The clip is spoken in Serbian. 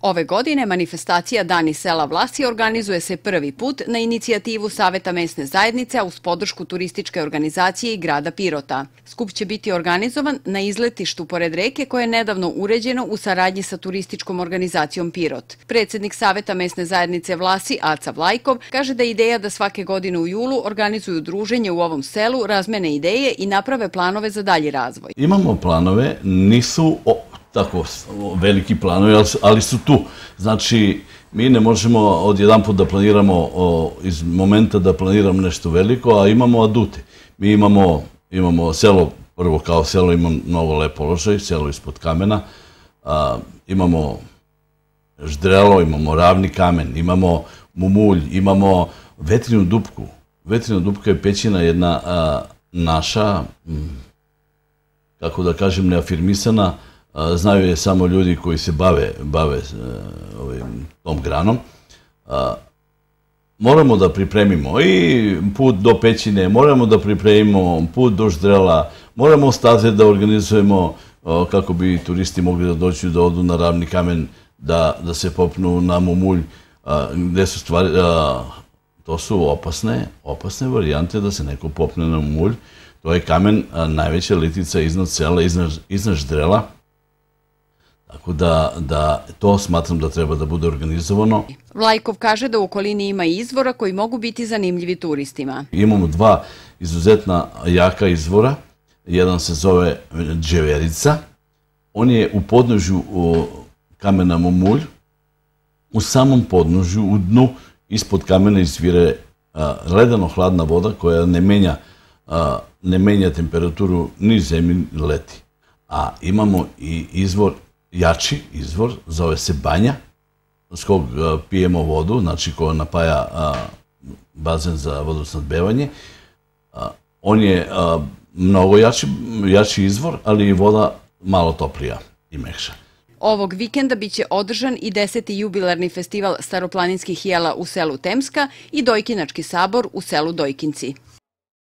Ove godine manifestacija Dani sela Vlasi organizuje se prvi put na inicijativu Saveta mesne zajednice, uz podršku turističke organizacije i grada Pirota. Skup će biti organizovan na izletištu pored reke koje je nedavno uređeno u saradnji sa turističkom organizacijom Pirot. Predsednik Saveta mesne zajednice Vlasi, Aca Vlajkov, kaže da je ideja da svake godine u julu organizuju druženje u ovom selu, razmene ideje i naprave planove za dalji razvoj. Imamo planove, nisu tako veliki planovi, ali, su tu. Znači, mi ne možemo odjedan put da planiramo, iz momenta da planiram nešto veliko, a imamo adute. Mi imamo, imamo selo, prvo kao selo imam novo lepo ložaj, selo ispod kamena, a, imamo ždrelo, imamo ravni kamen, imamo mumulj, imamo vetrinu dupku. Vetrina dupka je pećina jedna naša, kako da kažem, neafirmisana, a, znaju je samo ljudi koji se bave, bave e, ovim, tom granom. moramo da pripremimo i put do Pećine, moramo da pripremimo put do Ždrela, moramo staze da organizujemo kako bi turisti mogli da doću da odu na ravni kamen, da, da se popnu na mumulj, a, gde su stvari... A, to su opasne, opasne varijante da se neko popne na mumulj. To je kamen, a, najveća litica iznad sela, iznad, iznad ždrela, Tako da, da to smatram da treba da bude organizovano. Vlajkov kaže da u okolini ima izvora koji mogu biti zanimljivi turistima. Imamo dva izuzetna jaka izvora. Jedan se zove Dževerica. On je u podnožju kamena Momulj. U samom podnožju, u dnu, ispod kamena izvire ledeno hladna voda koja ne menja, ne menja temperaturu ni zemlji leti. A imamo i izvor jači izvor, zove se banja, s kog e, pijemo vodu, znači koja napaja bazen za vodosnadbevanje. A, on je mnogo jači, jači izvor, ali i voda malo toplija i mekša. Ovog vikenda biće održan i 10. jubilarni festival staroplaninskih jela u selu Temska i Dojkinački sabor u selu Dojkinci.